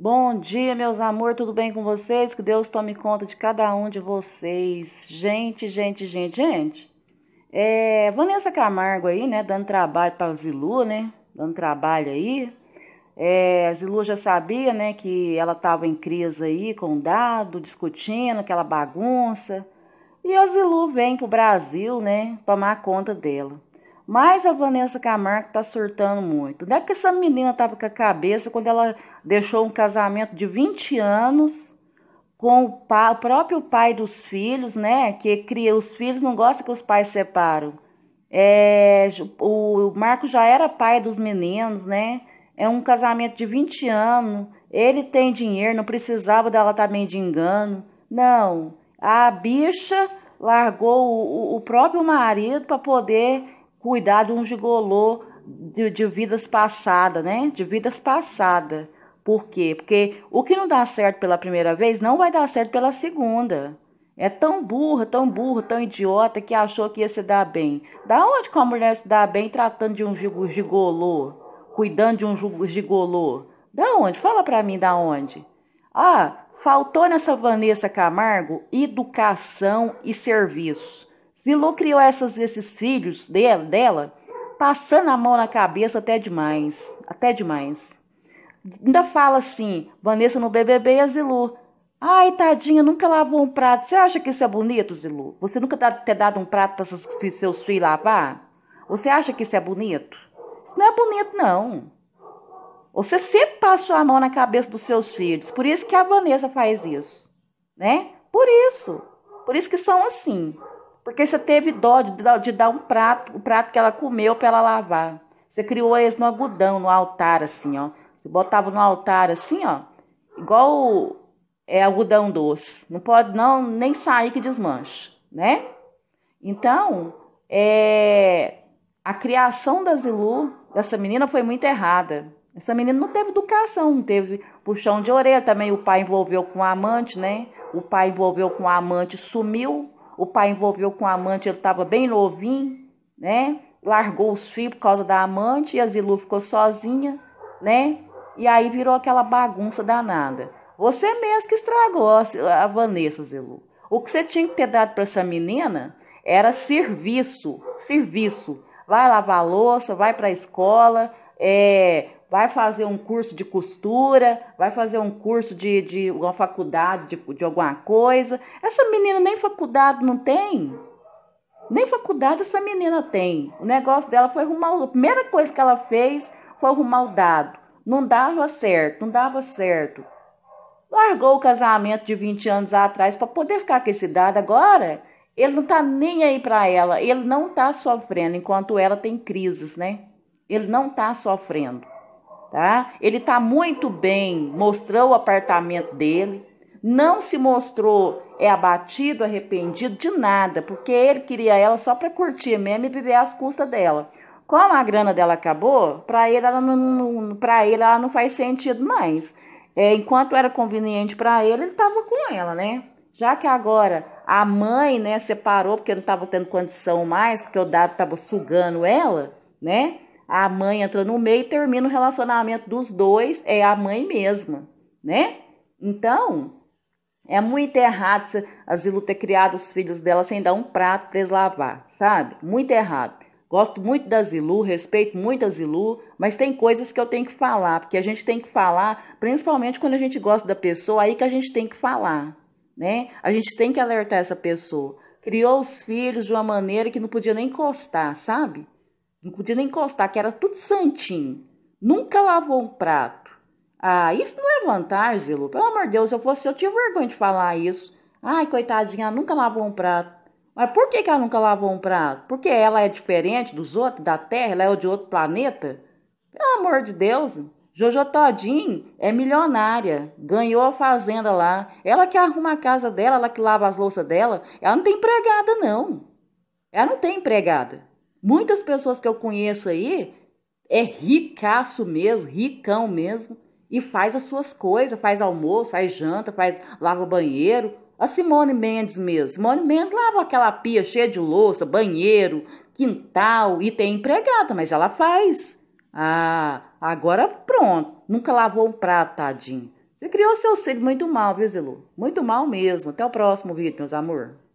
Bom dia, meus amor, tudo bem com vocês? Que Deus tome conta de cada um de vocês. Gente, gente, gente, gente. É, Vanessa Camargo aí, né, dando trabalho para a Zilu, né? Dando trabalho aí. É, a Zilu já sabia, né, que ela estava em crise aí com o dado, discutindo aquela bagunça. E a Zilu vem pro Brasil, né, tomar conta dela. Mas a Vanessa Camargo tá surtando muito. Não é que essa menina tava com a cabeça quando ela deixou um casamento de 20 anos com o, o próprio pai dos filhos, né? Que cria os filhos, não gosta que os pais separam. É, o, o Marco já era pai dos meninos, né? É um casamento de 20 anos. Ele tem dinheiro, não precisava dela estar tá engano. Não, a bicha largou o, o próprio marido para poder cuidar de um gigolô de, de vidas passadas, né? De vidas passadas. Por quê? Porque o que não dá certo pela primeira vez não vai dar certo pela segunda. É tão burra, tão burro, tão idiota que achou que ia se dar bem. Da onde que uma mulher se dá bem tratando de um gigolô? Cuidando de um gigolô? Da onde? Fala pra mim da onde. Ah, faltou nessa Vanessa Camargo educação e serviço. Zilu criou essas, esses filhos dela, dela, passando a mão na cabeça até demais, até demais. Ainda fala assim, Vanessa no BBB e a é Zilu. Ai, tadinha, nunca lavou um prato. Você acha que isso é bonito, Zilu? Você nunca dá, ter dado um prato para seus filhos lavar? Você acha que isso é bonito? Isso não é bonito, não. Você sempre passou a mão na cabeça dos seus filhos. Por isso que a Vanessa faz isso, né? Por isso. Por isso que são assim. Porque você teve dó de, de dar um prato, o prato que ela comeu para ela lavar. Você criou eles no algodão, no altar, assim, ó. Você botava no altar, assim, ó. Igual é, algodão doce. Não pode, não, nem sair que desmanche, né? Então, é, a criação da Zilu, dessa menina, foi muito errada. Essa menina não teve educação, não teve puxão de orelha. Também o pai envolveu com o amante, né? O pai envolveu com o amante, sumiu o pai envolveu com a amante, ele estava bem novinho, né? Largou os filhos por causa da amante e a Zilu ficou sozinha, né? E aí virou aquela bagunça danada. Você mesmo que estragou a Vanessa, Zilu. O que você tinha que ter dado para essa menina era serviço, serviço. Vai lavar louça, vai para a escola, é, vai fazer um curso de costura, vai fazer um curso de, de uma faculdade de, de alguma coisa. Essa menina nem faculdade não tem. Nem faculdade essa menina tem. O negócio dela foi arrumar. A primeira coisa que ela fez foi arrumar o dado. Não dava certo, não dava certo. Largou o casamento de 20 anos atrás para poder ficar com esse dado agora. Ele não tá nem aí para ela. Ele não tá sofrendo enquanto ela tem crises, né? Ele não tá sofrendo tá? Ele tá muito bem, mostrou o apartamento dele, não se mostrou é abatido, arrependido de nada, porque ele queria ela só para curtir mesmo e beber as custas dela. Como a grana dela acabou, para ele ela não, não para ele ela não faz sentido mais. É, enquanto era conveniente para ele, ele estava com ela, né? Já que agora a mãe, né, separou porque não estava tendo condição mais, porque o dado estava sugando ela, né? a mãe entra no meio e termina o relacionamento dos dois, é a mãe mesma, né? Então, é muito errado a Zilu ter criado os filhos dela sem dar um prato para eles lavar, sabe? Muito errado. Gosto muito da Zilu, respeito muito a Zilu, mas tem coisas que eu tenho que falar, porque a gente tem que falar, principalmente quando a gente gosta da pessoa, aí que a gente tem que falar, né? A gente tem que alertar essa pessoa. Criou os filhos de uma maneira que não podia nem encostar, sabe? não podia nem encostar, que era tudo santinho. Nunca lavou um prato. Ah, isso não é vantagem, Lu. Pelo amor de Deus, se eu fosse, eu tinha vergonha de falar isso. Ai, coitadinha, ela nunca lavou um prato. Mas por que, que ela nunca lavou um prato? Porque ela é diferente dos outros, da Terra, ela é de outro planeta? Pelo amor de Deus, Jojo Todinho é milionária, ganhou a fazenda lá. Ela que arruma a casa dela, ela que lava as louças dela. Ela não tem empregada, não. Ela não tem empregada. Muitas pessoas que eu conheço aí é ricaço mesmo, ricão mesmo, e faz as suas coisas, faz almoço, faz janta, faz lava banheiro. A Simone Mendes mesmo. Simone Mendes lava aquela pia cheia de louça, banheiro, quintal e tem empregada, mas ela faz. Ah, agora pronto. Nunca lavou um prato, tadinho. Você criou seu filho muito mal, viu, Zilu? Muito mal mesmo. Até o próximo vídeo, meus amor.